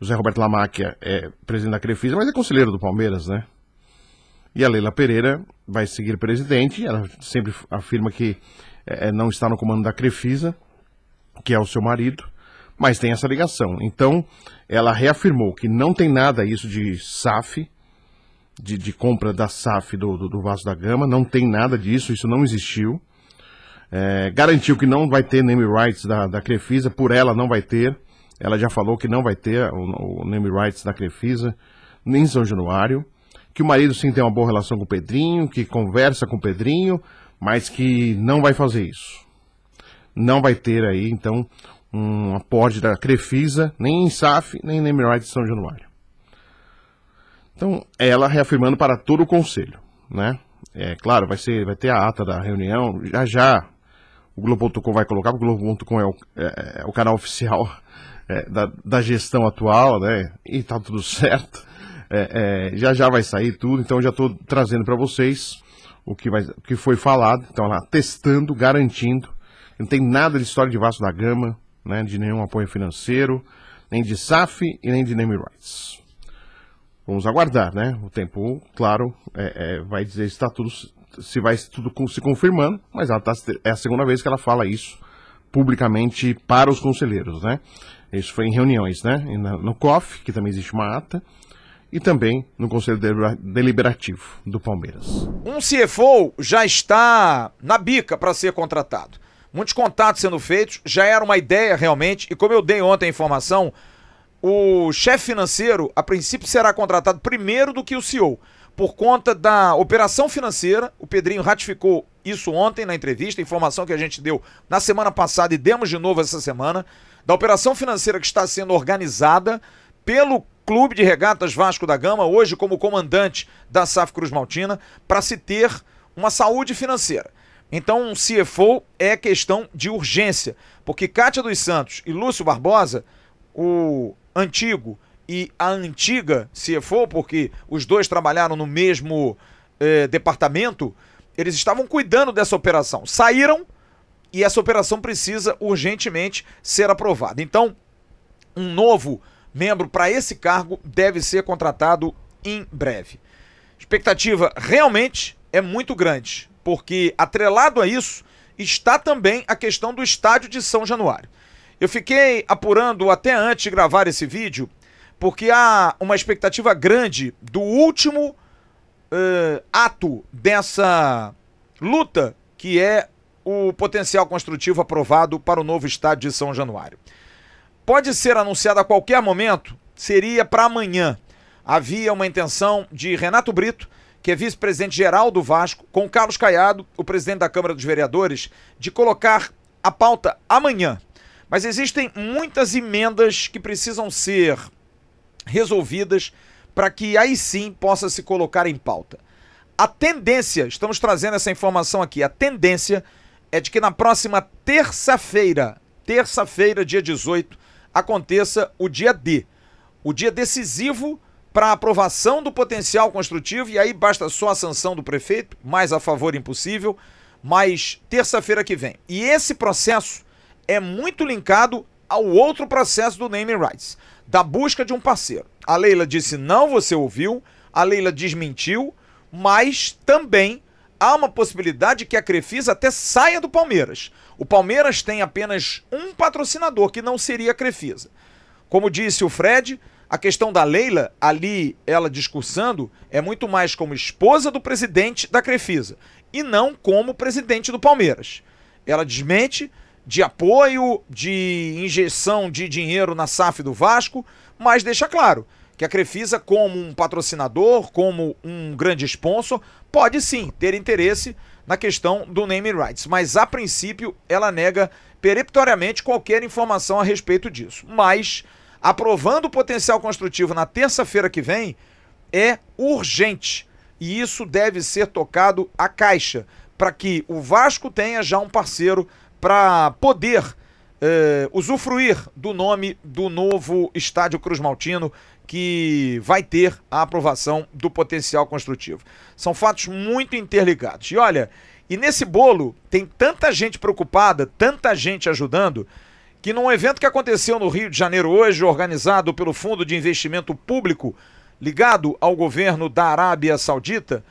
José Roberto Lamáquia é presidente da Crefisa, mas é conselheiro do Palmeiras, né? E a Leila Pereira vai seguir presidente, ela sempre afirma que é, é, não está no comando da Crefisa, que é o seu marido, mas tem essa ligação. Então, ela reafirmou que não tem nada isso de SAF, de, de compra da SAF do, do, do Vasco da Gama, não tem nada disso, isso não existiu. É, garantiu que não vai ter name rights da, da Crefisa, por ela não vai ter. Ela já falou que não vai ter o, o name rights da Crefisa em São Januário, que o marido sim tem uma boa relação com o Pedrinho, que conversa com o Pedrinho, mas que não vai fazer isso. Não vai ter aí, então, um aporte da Crefisa, nem em SAF, nem em name rights de São Januário. Então, ela reafirmando para todo o conselho, né? É claro, vai ser, vai ter a ata da reunião já já. O Globo.com vai colocar, porque o Globo.com é, é, é, o canal [laughs] oficial é, da, da, gestão atual, né? E tá tudo [laughs] certo. É, é, já já vai sair tudo, então já estou trazendo para vocês o que, vai, o que foi falado. Então lá, testando, garantindo. Não tem nada de história de Vasco da Gama, né? De nenhum apoio financeiro, nem de SAF e nem de Name Rights. Vamos aguardar, né? O tempo, claro, é, é, vai dizer se tá tudo se vai tudo se confirmando, mas ela tá, é a segunda vez que ela fala isso publicamente para os conselheiros, né? Isso foi em reuniões, né? No COF, que também existe uma ata, e também no Conselho Deliberativo do Palmeiras. Um CFO já está na bica para ser contratado. Muitos contatos sendo feitos, já era uma ideia realmente, e como eu dei ontem a informação, o chefe financeiro, a princípio, será contratado primeiro do que o CEO. Por conta da operação financeira, o Pedrinho ratificou isso ontem na entrevista, informação que a gente deu na semana passada e demos de novo essa semana, da operação financeira que está sendo organizada pelo Clube de Regatas Vasco da Gama, hoje como comandante da SAF Cruz Maltina, para se ter uma saúde financeira. Então, um CFO é questão de urgência, porque Cátia dos Santos e Lúcio Barbosa, o antigo e a antiga CFO, porque os dois trabalharam no mesmo eh, departamento, eles estavam cuidando dessa operação. Saíram e essa operação precisa urgentemente ser aprovada. Então, um novo membro para esse cargo deve ser contratado em breve. Expectativa realmente é muito grande, porque atrelado a isso está também a questão do estádio de São Januário. Eu fiquei apurando até antes de gravar esse vídeo, porque há uma expectativa grande do último uh, ato dessa luta que é o potencial construtivo aprovado para o novo estádio de São Januário. Pode ser anunciado a qualquer momento, seria para amanhã. Havia uma intenção de Renato Brito, que é vice-presidente geral do Vasco, com Carlos Caiado, o presidente da Câmara dos Vereadores, de colocar a pauta amanhã. Mas existem muitas emendas que precisam ser resolvidas para que aí sim possa se colocar em pauta. A tendência, estamos trazendo essa informação aqui, a tendência é de que na próxima terça-feira, terça-feira, dia 18, aconteça o dia D, o dia decisivo para a aprovação do potencial construtivo, e aí basta só a sanção do prefeito, mais a favor impossível, mas terça-feira que vem. E esse processo é muito linkado ao outro processo do naming rights, da busca de um parceiro. A Leila disse: não, você ouviu. A Leila desmentiu, mas também há uma possibilidade que a Crefisa até saia do Palmeiras. O Palmeiras tem apenas um patrocinador, que não seria a Crefisa. Como disse o Fred, a questão da Leila, ali ela discursando, é muito mais como esposa do presidente da Crefisa e não como presidente do Palmeiras. Ela desmente de apoio, de injeção de dinheiro na SAF do Vasco, mas deixa claro que a Crefisa, como um patrocinador, como um grande sponsor, pode sim ter interesse na questão do name rights, mas a princípio ela nega peremptoriamente qualquer informação a respeito disso. Mas aprovando o potencial construtivo na terça-feira que vem é urgente e isso deve ser tocado à caixa para que o Vasco tenha já um parceiro para poder é, usufruir do nome do novo estádio Cruz Maltino, que vai ter a aprovação do potencial construtivo. São fatos muito interligados. E olha, e nesse bolo tem tanta gente preocupada, tanta gente ajudando, que num evento que aconteceu no Rio de Janeiro hoje, organizado pelo Fundo de Investimento Público, ligado ao governo da Arábia Saudita,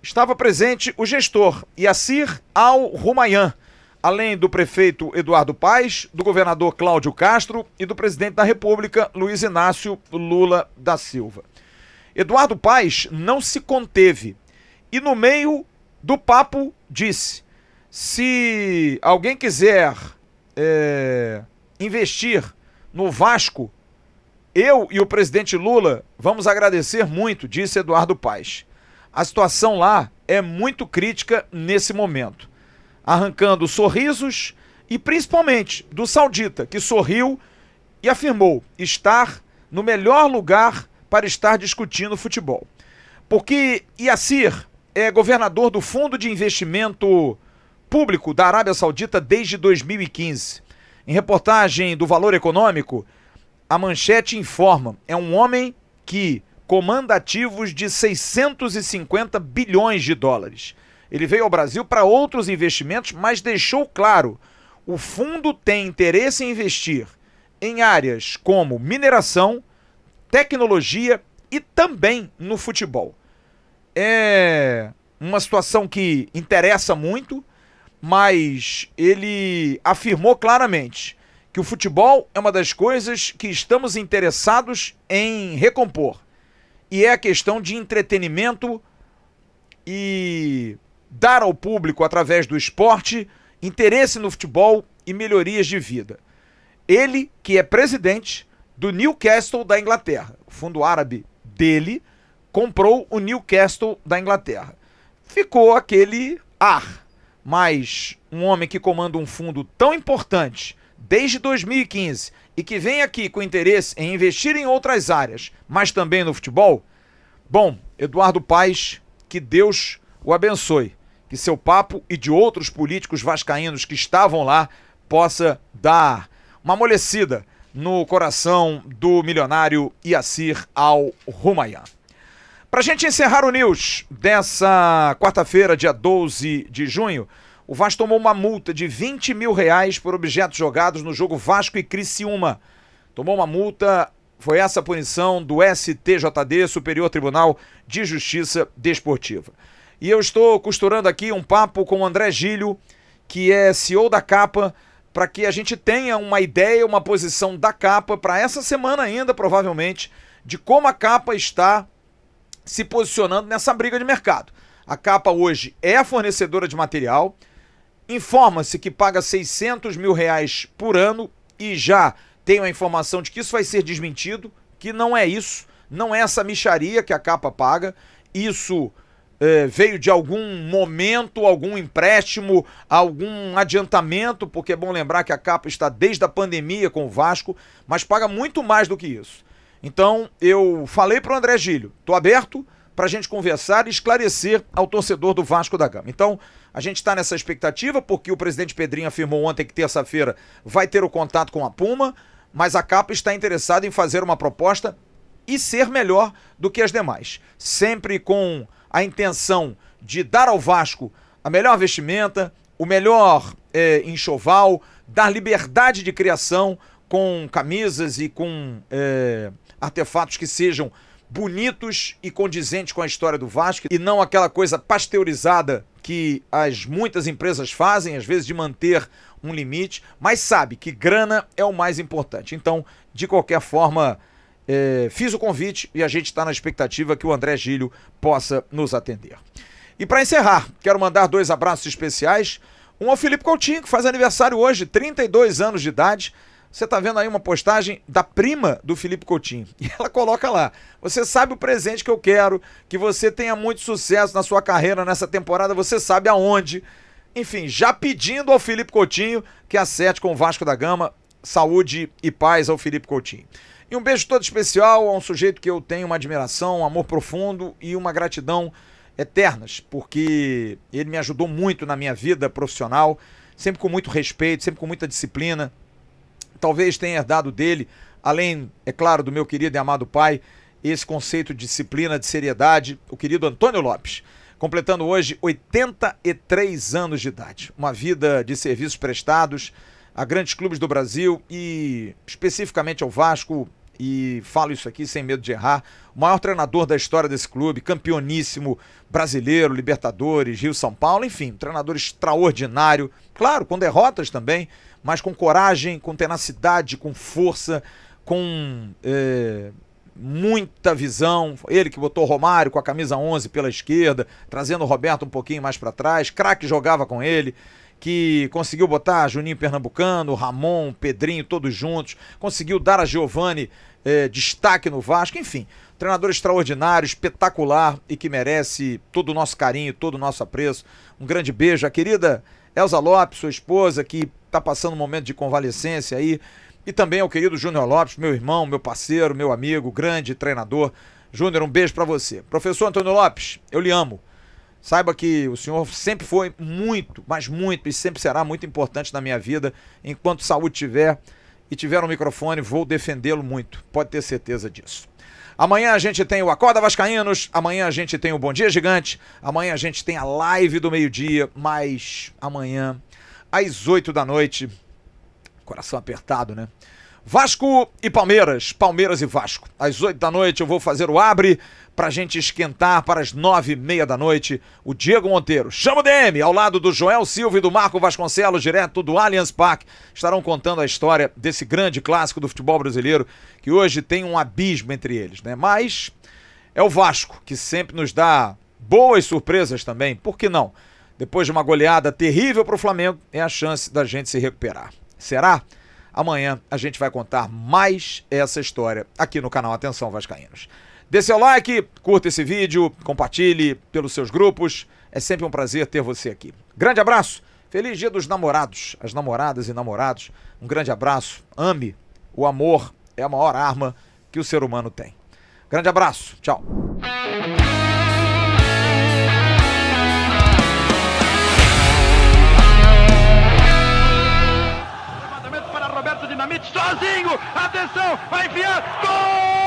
estava presente o gestor Yassir Al-Rumayan, além do prefeito Eduardo Paes, do governador Cláudio Castro e do presidente da República, Luiz Inácio Lula da Silva. Eduardo Paes não se conteve e, no meio do papo, disse: se alguém quiser é, investir no Vasco, eu e o presidente Lula vamos agradecer muito, disse Eduardo Paes. A situação lá é muito crítica nesse momento arrancando sorrisos e principalmente do saudita, que sorriu e afirmou estar no melhor lugar para estar discutindo futebol. Porque Yassir é governador do Fundo de Investimento Público da Arábia Saudita desde 2015. Em reportagem do Valor Econômico, a manchete informa: é um homem que comanda ativos de 650 bilhões de dólares. Ele veio ao Brasil para outros investimentos, mas deixou claro: o fundo tem interesse em investir em áreas como mineração, tecnologia e também no futebol. É uma situação que interessa muito, mas ele afirmou claramente que o futebol é uma das coisas que estamos interessados em recompor. E é a questão de entretenimento e dar ao público, através do esporte, interesse no futebol e melhorias de vida. Ele, que é presidente do Newcastle da Inglaterra, o fundo árabe dele, comprou o Newcastle da Inglaterra. Ficou aquele ar, mas um homem que comanda um fundo tão importante desde 2015 e que vem aqui com interesse em investir em outras áreas, mas também no futebol? Bom, Eduardo Paes, que Deus o abençoe que seu papo e de outros políticos vascaínos que estavam lá possa dar uma amolecida no coração do milionário Yassir Al-Humayyan. Para a gente encerrar o News dessa quarta-feira, dia 12 de junho, o Vasco tomou uma multa de 20 mil reais por objetos jogados no jogo Vasco e Criciúma. Tomou uma multa, foi essa a punição do STJD, Superior Tribunal de Justiça Desportiva. E eu estou costurando aqui um papo com o André Gilho, que é CEO da Capa, para que a gente tenha uma ideia, uma posição da Capa para essa semana ainda, provavelmente, de como a Capa está se posicionando nessa briga de mercado. A Capa hoje é a fornecedora de material, informa-se que paga 600 mil reais por ano e já tem a informação de que isso vai ser desmentido, que não é isso, não é essa micharia que a Capa paga, isso é, veio de algum momento, algum empréstimo, algum adiantamento, porque é bom lembrar que a capa está desde a pandemia com o Vasco, mas paga muito mais do que isso. Então, eu falei para o André Gílio, estou aberto para a gente conversar e esclarecer ao torcedor do Vasco da Gama. Então, a gente está nessa expectativa, porque o presidente Pedrinho afirmou ontem que terça-feira vai ter o contato com a Puma, mas a capa está interessada em fazer uma proposta e ser melhor do que as demais. Sempre com a intenção de dar ao Vasco a melhor vestimenta, o melhor é, enxoval, dar liberdade de criação com camisas e com é, artefatos que sejam bonitos e condizentes com a história do Vasco e não aquela coisa pasteurizada que as muitas empresas fazem, às vezes de manter um limite, mas sabe que grana é o mais importante. Então, de qualquer forma, é, fiz o convite e a gente está na expectativa que o André Gílio possa nos atender. E para encerrar, quero mandar dois abraços especiais. Um ao Felipe Coutinho, que faz aniversário hoje, 32 anos de idade. Você está vendo aí uma postagem da prima do Felipe Coutinho. [laughs] E ela coloca lá: Você sabe o presente que eu quero, que você tenha muito sucesso na sua carreira nessa temporada, você sabe aonde. Enfim, já pedindo ao Felipe Coutinho que acerte com o Vasco da Gama. Saúde e paz ao Felipe Coutinho. E um beijo todo especial a um sujeito que eu tenho uma admiração, um amor profundo e uma gratidão eternas, porque ele me ajudou muito na minha vida profissional, sempre com muito respeito, sempre com muita disciplina. Talvez tenha herdado dele, além, é claro, do meu querido e amado pai, esse conceito de disciplina, de seriedade, o querido Antônio Lopes, completando hoje 83 anos de idade. Uma vida de serviços prestados, a grandes clubes do Brasil e especificamente ao Vasco, e falo isso aqui sem medo de errar, o maior treinador da história desse clube, campeoníssimo brasileiro, Libertadores, Rio São Paulo, enfim, um treinador extraordinário, claro, com derrotas também, mas com coragem, com tenacidade, com força, com é, muita visão. Ele que botou Romário com a camisa 11 pela esquerda, trazendo o Roberto um pouquinho mais para trás, craque jogava com ele que conseguiu botar Juninho Pernambucano, Ramon, Pedrinho, todos juntos, conseguiu dar a Giovani eh, destaque no Vasco, enfim, treinador extraordinário, espetacular e que merece todo o nosso carinho, todo o nosso apreço. Um grande beijo à querida Elza Lopes, sua esposa, que está passando um momento de convalescência aí, e também ao querido Júnior Lopes, meu irmão, meu parceiro, meu amigo, grande treinador. Júnior, um beijo para você. Professor Antônio Lopes, eu lhe amo. Saiba que o senhor sempre foi muito, mas muito, e sempre será muito importante na minha vida. Enquanto saúde tiver e tiver um microfone, vou defendê-lo muito. Pode ter certeza disso. Amanhã a gente tem o Acorda Vascaínos, amanhã a gente tem o Bom Dia Gigante, amanhã a gente tem a live do meio-dia, mas amanhã, às 8 da noite, coração apertado, né? Vasco e Palmeiras, Palmeiras e Vasco. Às oito da noite eu vou fazer o abre pra gente esquentar para as nove e meia da noite o Diego Monteiro. Chama o DM, ao lado do Joel Silva e do Marco Vasconcelos, direto do Allianz Parque. Estarão contando a história desse grande clássico do futebol brasileiro, que hoje tem um abismo entre eles, né? Mas é o Vasco, que sempre nos dá boas surpresas também, por que não? Depois de uma goleada terrível para o Flamengo, é a chance da gente se recuperar. Será? Amanhã a gente vai contar mais essa história aqui no canal Atenção Vascaínos. Dê seu like, curta esse vídeo, compartilhe pelos seus grupos. É sempre um prazer ter você aqui. Grande abraço, feliz dia dos namorados, as namoradas e namorados. Um grande abraço, ame. O amor é a maior arma que o ser humano tem. Grande abraço, tchau. atenção, vai enfiar, gol!